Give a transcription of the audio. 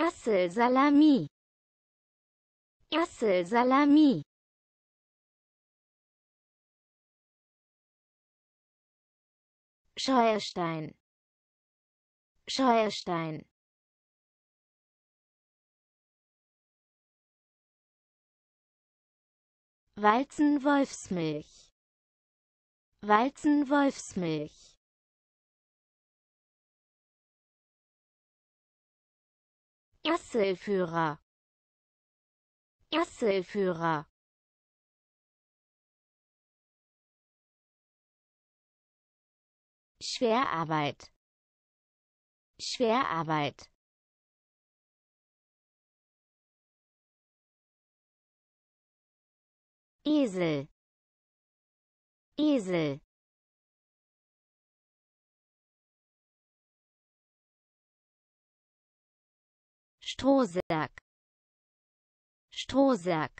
Assel Salami. Assel Salami. Scheuerstein. Scheuerstein. Walzen Wolfsmilch. Walzen Wolfsmilch. Asselführer Asselführer Schwerarbeit Schwerarbeit Esel Esel Strohsack Strohsack